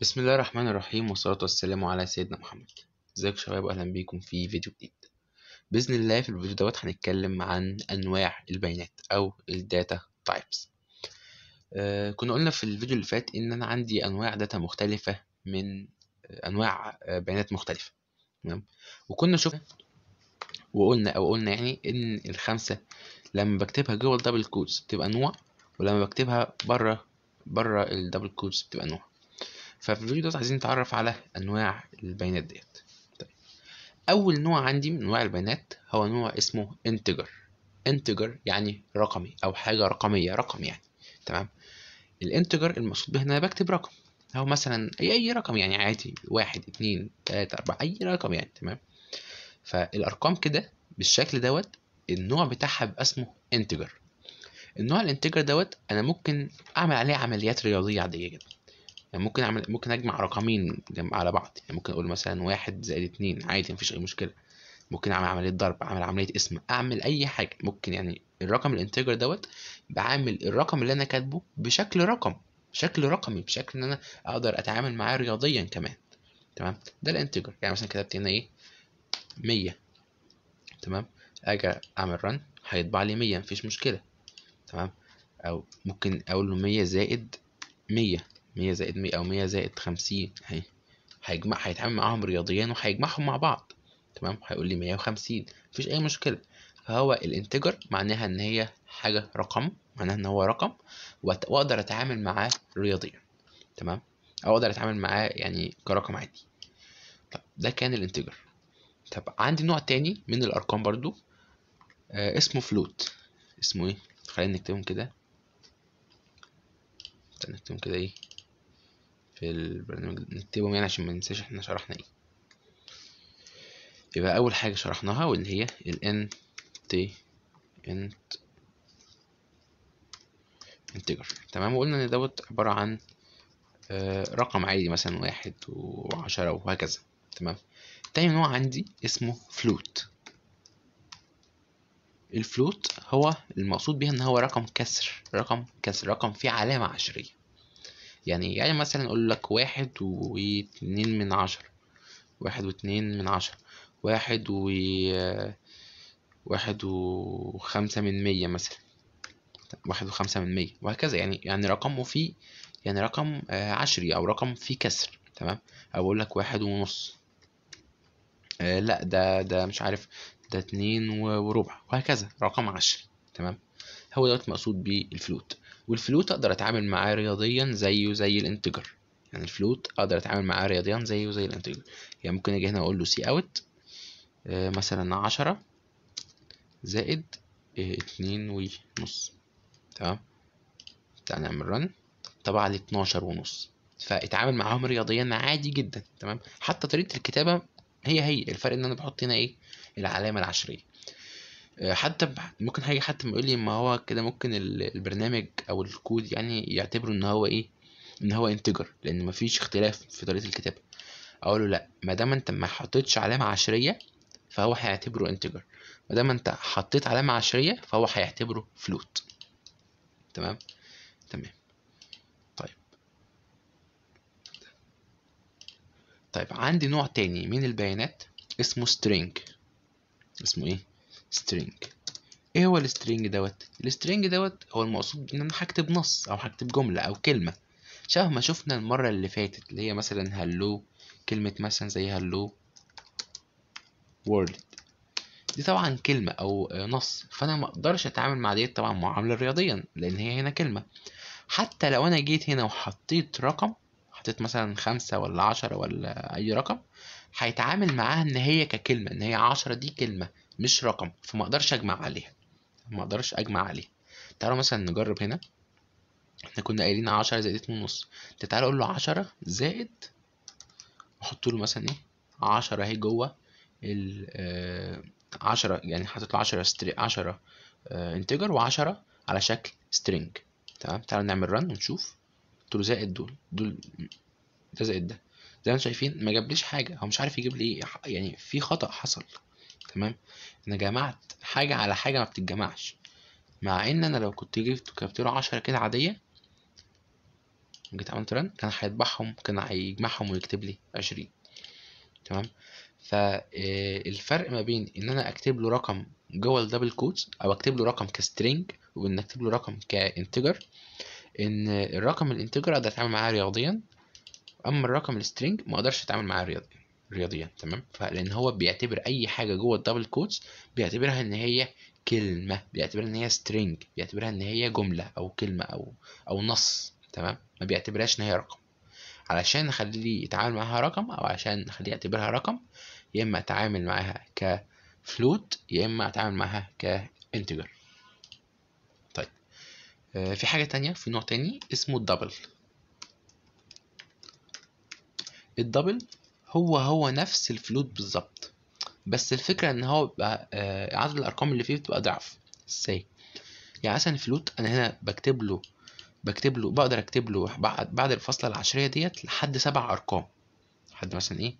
بسم الله الرحمن الرحيم والصلاة والسلام على سيدنا محمد ازيكم شباب اهلا بيكم في فيديو جديد بإذن الله في الفيديو دوت هنتكلم عن أنواع البيانات أو الداتا تايبس آه كنا قلنا في الفيديو اللي فات إن أنا عندي أنواع داتا مختلفة من آه، أنواع آه، بيانات مختلفة تمام وكنا شفنا وقلنا أو قلنا يعني إن الخمسة لما بكتبها جوه الدبل كودز بتبقى نوع ولما بكتبها بره بره الدبل كودز بتبقى نوع ففي الفيديو دوت عايزين نتعرف على انواع البيانات ديت طيب اول نوع عندي من انواع البيانات هو نوع اسمه انتجر انتجر يعني رقمي او حاجه رقميه رقم يعني تمام الانتجر المقصود به ان انا بكتب رقم او مثلا اي اي رقم يعني عادي واحد اتنين تلاتة اربعة اي رقم يعني تمام فالارقام كده بالشكل دوت النوع بتاعها بيبقى اسمه انتجر النوع الانتجر دوت انا ممكن اعمل عليه عمليات رياضيه عاديه جدا يعني ممكن اعمل ممكن اجمع رقمين جنب على بعض يعني ممكن اقول مثلا واحد زائد اتنين عادي مفيش اي مشكله ممكن اعمل عمليه ضرب اعمل عمليه اسم اعمل اي حاجه ممكن يعني الرقم الانتجر دوت بعامل الرقم اللي انا كاتبه بشكل رقم بشكل رقمي بشكل ان انا اقدر اتعامل معاه رياضيا كمان تمام ده الانتجر يعني مثلا كتبت هنا ايه 100 تمام اجي اعمل رن هيطبع لي 100 مفيش مشكله تمام او ممكن اقول له 100 زائد 100 مية زائد مية أو مية زائد خمسين أهي هيجمع هيتعامل معاهم رياضيا وهيجمعهم مع بعض تمام هيقول لي مية وخمسين مفيش أي مشكلة فهو الانتجر معناها إن هي حاجة رقم معناها إن هو رقم وأقدر أتعامل معاه رياضيا تمام أو أقدر أتعامل معاه يعني كرقم عادي طب ده كان الانتجر طب عندي نوع تاني من الأرقام برضو آه اسمه فلوت اسمه ايه خلينا نكتبهم كده نكتبهم كده ايه في البرنامج نكتبهم يعني عشان ما ننساش احنا شرحنا ايه يبقى اول حاجه شرحناها واللي هي ال انت int integer تمام وقلنا ان دوت عباره عن آه، رقم عادي مثلا واحد وعشرة وهكذا تمام تاني نوع عندي اسمه فلوت الفلوت هو المقصود بيها ان هو رقم كسر رقم كسر رقم فيه علامة عشرية يعني يعني مثلا اقول لك واحد واتنين من عشرة واحد واتنين من عشرة واحد و واحد وخمسة من مية مثلا واحد وخمسة من مية وهكذا يعني يعني رقمه فيه يعني رقم آه، عشري أو رقم فيه كسر تمام أو أقول لك واحد ونص آه لا ده ده مش عارف ده اتنين وربع وهكذا رقم عشري تمام هو دوت مقصود بالفلوت والفلوت اقدر اتعامل معاه رياضيا زيه زي الانتجر يعني الفلوت اقدر اتعامل معاه رياضيا زيه زي الانتجر يعني ممكن اجي هنا اقول له سي اوت آه، مثلا عشرة زائد آه، اتنين ونص تمام تعال نعمل رن طبعا لي اتناشر ونص فاتعامل معاهم رياضيا عادي جدا تمام حتى طريقه الكتابه هي هي الفرق ان انا بحط هنا ايه العلامه العشريه آه، حتى ممكن هيجي حتى يقول لي ما هو كده ممكن البرنامج او الكود يعني يعتبره ان هو ايه ان هو انتجر لان مفيش اختلاف في طريقه الكتابه اقول له لا ما دام انت ما حطيتش علامه عشريه فهو هيعتبره انتجر ما دام انت حطيت علامه عشريه فهو هيعتبره فلوت تمام تمام طيب طيب عندي نوع تاني من البيانات اسمه string اسمه ايه string ايه هو السترينج دوت السترينج دوت هو المقصود ان انا هكتب نص او هكتب جمله او كلمه شبه ما شفنا المره اللي فاتت اللي هي مثلا هلو كلمه مثلا زي هلو وورلد دي طبعا كلمه او نص فانا ما اقدرش اتعامل مع ديت طبعا معامله رياضيا لان هي هنا كلمه حتى لو انا جيت هنا وحطيت رقم حطيت مثلا خمسة ولا عشرة ولا أي رقم هيتعامل معاها إن هي ككلمة إن هي عشرة دي كلمة مش رقم فما اقدرش اجمع عليها ما اقدرش اجمع عليها تعالوا مثلا نجرب هنا احنا كنا قايلين 10 زائد 2 ونص تعالى اقول له 10 زائد احط له مثلا ايه 10 اهي جوه ال 10 آه، يعني حاطط له 10 10 انتجر و10 على شكل سترينج تمام تعالى نعمل رن ونشوف دول زائد دول دول ده زائد ده زي ما انتم شايفين ما جابليش حاجه هو مش عارف يجيب لي ايه يعني في خطا حصل تمام انا جمعت حاجه على حاجه ما بتتجمعش مع ان انا لو كنت جبت كابتيرو عشرة 10 كده عاديه جيت عملت رن كان هيطبعهم كان هيجمعهم ويكتب لي 20 تمام فالفرق آه، ما بين ان انا اكتب له رقم جوه الدبل كوتس او اكتب له رقم كسترينج وان اكتب له رقم كانتجر ان الرقم الانتجر اقدر اتعامل معاه رياضيا اما الرقم السترينج ما اقدرش اتعامل معاه رياضيا رياضيا تمام فلان هو بيعتبر اي حاجه جوه الدبل كوتس بيعتبرها ان هي كلمه بيعتبرها ان هي سترينج بيعتبرها ان هي جمله او كلمه او او نص تمام ما بيعتبرهاش ان هي رقم علشان اخليه يتعامل معاها رقم او عشان اخليه يعتبرها رقم يا اما اتعامل معاها كفلوت يا اما اتعامل معاها كانتجر طيب آه، في حاجه تانية في نوع تاني اسمه الدبل الدبل هو هو نفس الفلوت بالظبط بس الفكرة ان هو بقى آه، عدد الارقام اللي فيه بتبقى ضعف ازاي يعني مثلا الفلوت انا هنا بكتب له بكتب له بقدر اكتب له بعد بعد الفاصلة العشرية ديت لحد سبع ارقام لحد مثلا ايه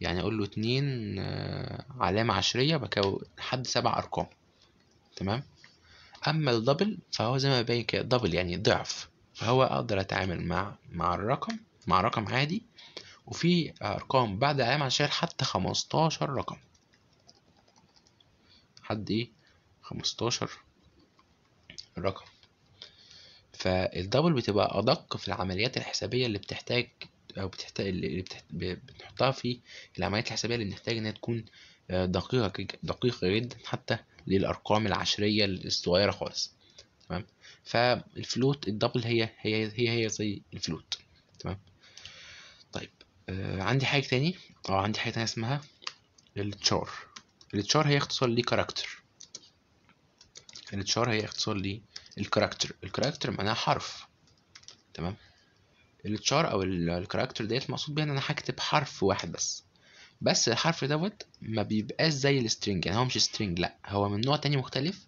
يعني اقول له اتنين آه، علامة عشرية بكون لحد سبع ارقام تمام اما الدبل فهو زي ما باين كده دبل يعني ضعف فهو اقدر اتعامل مع مع الرقم مع رقم عادي وفي ارقام بعد علامة عشان حتى 15 رقم حد ايه 15 رقم فالدبل بتبقى ادق في العمليات الحسابية اللي بتحتاج او بتحتاج اللي بتحت... بنحطها في العمليات الحسابية اللي بنحتاج انها تكون آه، دقيقة دقيقة جدا حتى للأرقام العشرية الصغيرة خالص تمام فالفلوت الدبل هي هي هي هي زي الفلوت تمام آه عندي حاجة تاني اه عندي حاجة تانية اسمها التشار التشار هي اختصار كاركتر التشار هي اختصار لي الكاركتر معناها حرف تمام التشار او الكاركتر ديت مقصود بيها ان انا هكتب حرف واحد بس بس الحرف دوت ما بيبقاش زي السترينج يعني هو مش سترينج لا هو من نوع تاني مختلف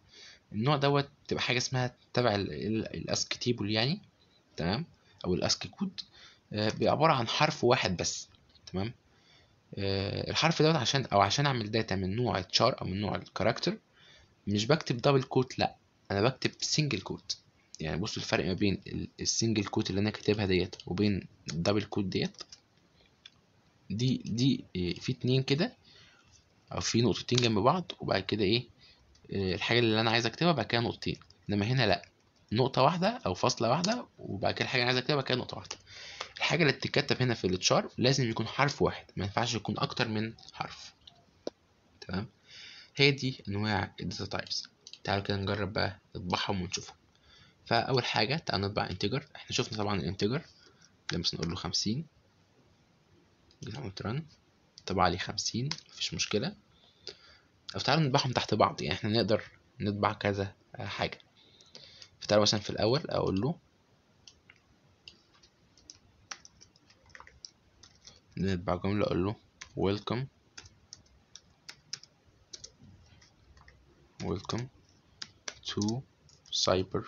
النوع دوت بتبقى حاجه اسمها تبع الاسكي تيبل يعني تمام او الاسكي كود آه، عباره عن حرف واحد بس تمام آه، الحرف دوت عشان او عشان اعمل داتا من نوع الشار او من نوع الكاركتر مش بكتب دبل كوت لا انا بكتب سنجل كوت يعني بصوا الفرق ما بين السنجل كوت اللي انا كاتبها ديت وبين الدبل كوت ديت دي دي آه، في اتنين كده او في نقطتين جنب بعض وبعد كده ايه الحاجه اللي انا عايز اكتبها بعد كده نقطتين انما هنا لا نقطه واحده او فاصله واحده وبعد كده الحاجه اللي عايز اكتبها بعد كده نقطه واحده الحاجة اللي بتتكتب هنا في الاتشار لازم يكون حرف واحد ما ينفعش يكون أكتر من حرف تمام هي دي أنواع الداتا تايبس تعالوا كده نجرب بقى نطبعهم ونشوفهم فأول حاجة تعالوا نطبع انتجر احنا شفنا طبعا الانتجر ده مثلا نقول له خمسين عملت رن طبع عليه خمسين مفيش مشكلة أو تعالوا نطبعهم تحت بعض يعني احنا نقدر نطبع كذا حاجة فتعالوا مثلا في الأول أقول له نتبع جملة أقول له welcome welcome to cyber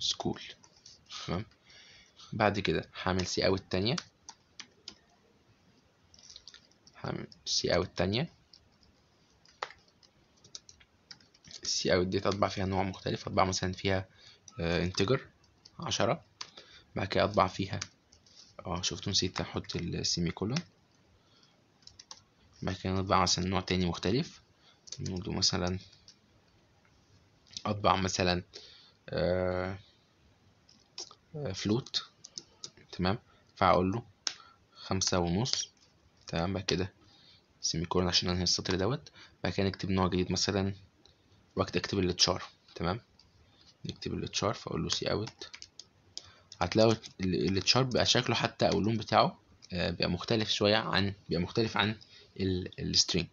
school تمام بعد كده هعمل سي اوت التانية هعمل سي اوت التانية السي اوت دي اطبع فيها نوع مختلف اطبع مثلا فيها انتجر آه، عشرة بعد كده اطبع فيها اه شفتوا نسيت احط السيمي كولون بعد كده نطبع مثلا نوع تاني مختلف نقوله مثلا اطبع مثلا فلوت آه، آه، تمام فاقول له خمسة ونص تمام بعد كده سيمي كولون عشان انهي السطر دوت بعد كده نكتب نوع جديد مثلا وقت اكتب الاتشار تمام نكتب الاتشار فاقول له سي اوت هتلاقوا التشارت بقى شكله حتى او اللون بتاعه آه، بقى مختلف شويه عن بقى مختلف عن السترينج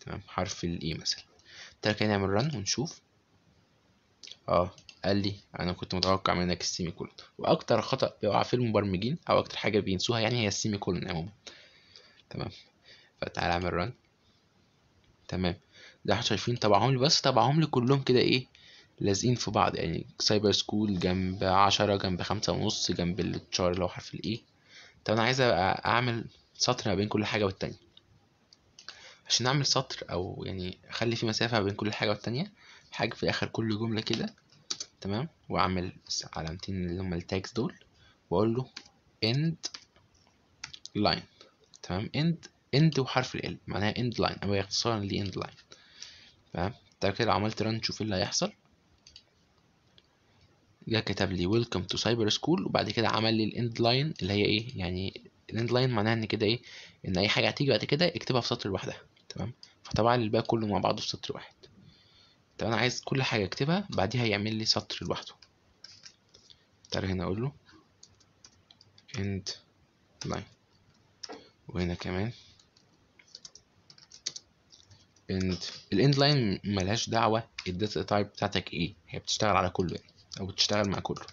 تمام حرف الاي مثلا تعالى كده نعمل رن ونشوف اه قال لي انا كنت متوقع منك السيمي كولون واكتر خطا بيقع في المبرمجين او اكتر حاجه بينسوها يعني هي السيمي كولون عموما تمام فتعالى اعمل رن تمام ده احنا شايفين طبعهم لي بس طبعهم لي كلهم كده ايه لازقين في بعض يعني سايبر سكول جنب عشرة جنب خمسة ونص جنب التشار اللي هو حرف الاي e. طب انا عايز اعمل سطر ما بين كل حاجة والتانية عشان اعمل سطر او يعني اخلي في مسافة بين كل حاجة والتانية حاجة في اخر كل جملة كده تمام واعمل علامتين اللي هما التاجز دول واقول له end line تمام end end وحرف ال معناها end line او اختصارا ل end line تمام طيب كده عملت ران تشوف ايه اللي هيحصل جه كتب لي ويلكم تو سايبر سكول وبعد كده عمل لي الاند لاين اللي هي ايه يعني الاند لاين معناها ان كده ايه ان اي حاجه هتيجي بعد كده اكتبها في سطر لوحدها تمام فطبعا الباقي كله مع بعضه في سطر واحد طب انا عايز كل حاجه اكتبها بعديها يعمل لي سطر لوحده تعالى هنا اقول له end line وهنا كمان end الاند لاين ملهاش دعوه الداتا تايب بتاعتك ايه هي بتشتغل على كله يعني او بتشتغل مع كله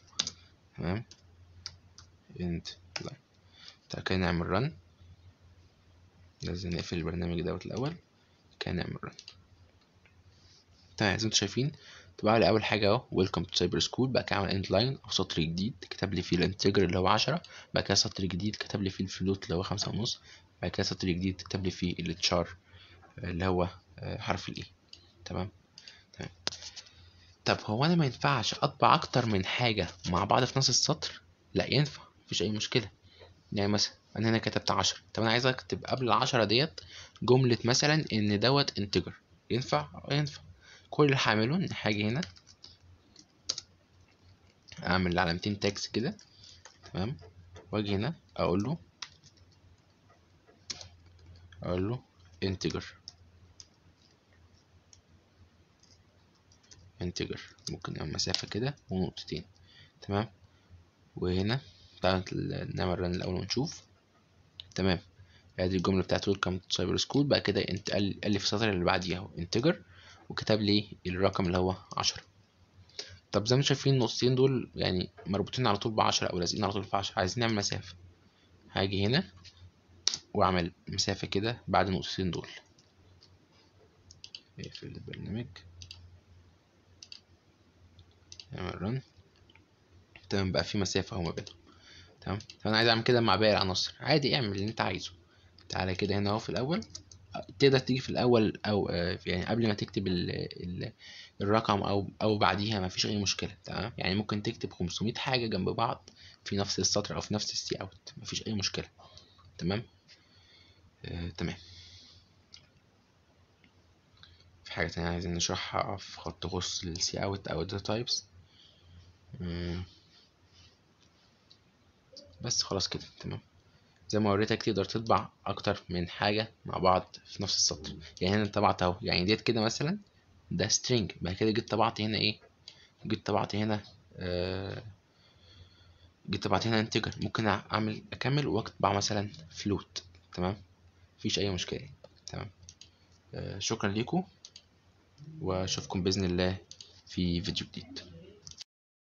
تمام انت لاين طب كده نعمل run لازم نقفل البرنامج دوت الاول كان نعمل رن تمام طيب، زي ما انتم شايفين طبعا اول حاجه اهو ويلكم تو سايبر سكول بقى كده عمل اند لاين او سطر جديد كتب لي فيه الانتجر اللي هو 10 بقى كده سطر جديد كتب لي فيه الفلوت اللي هو 5 ونص بعد كده سطر جديد كتب لي فيه التشار اللي هو آه، حرف الاي تمام طب هو انا ما ينفعش اطبع اكتر من حاجه مع بعض في نفس السطر لا ينفع مفيش اي مشكله يعني مثلا انا هنا كتبت عشرة طب انا عايز اكتب قبل العشرة ديت جمله مثلا ان دوت انتجر ينفع ينفع كل اللي هعمله ان هاجي هنا اعمل علامتين تاكس كده تمام واجي هنا اقول له اقول له انتجر انتجر ممكن يبقى مسافة كده ونقطتين تمام وهنا تعالى نعمل رن الأول ونشوف تمام ادي الجملة بتاعت ويلكم سايبر سكول بعد كده انت قال لي في السطر اللي بعديه اهو انتجر وكتب لي الرقم اللي هو عشرة طب زي ما شايفين النقطتين دول يعني مربوطين على طول بعشرة او لازقين على طول في عشرة عايزين نعمل مسافة هاجي هنا واعمل مسافة كده بعد النقطتين دول اقفل البرنامج نعمل رن تمام بقى في مسافة اهو ما بينهم تمام فأنا عايز أعمل كده مع باقي العناصر عادي اعمل اللي أنت عايزه تعالى كده هنا اهو في الأول تقدر تيجي في الأول أو آه، يعني قبل ما تكتب الـ الـ الرقم أو أو بعديها مفيش أي مشكلة تمام يعني ممكن تكتب 500 حاجة جنب بعض في نفس السطر أو في نفس السي أوت مفيش أي مشكلة تمام آه تمام في حاجة تانية عايزين نشرحها في خط غص للسي أوت أو الداتا تايبس بس خلاص كده تمام زي ما وريتك تقدر تطبع اكتر من حاجه مع بعض في نفس السطر يعني هنا طبعت اهو يعني ديت كده مثلا ده سترينج بعد كده جيت طبعت هنا ايه جيت طبعت هنا آه جيت طبعت هنا انتجر ممكن اعمل اكمل واطبع مثلا فلوت تمام مفيش اي مشكله تمام آه شكرا ليكم واشوفكم باذن الله في فيديو جديد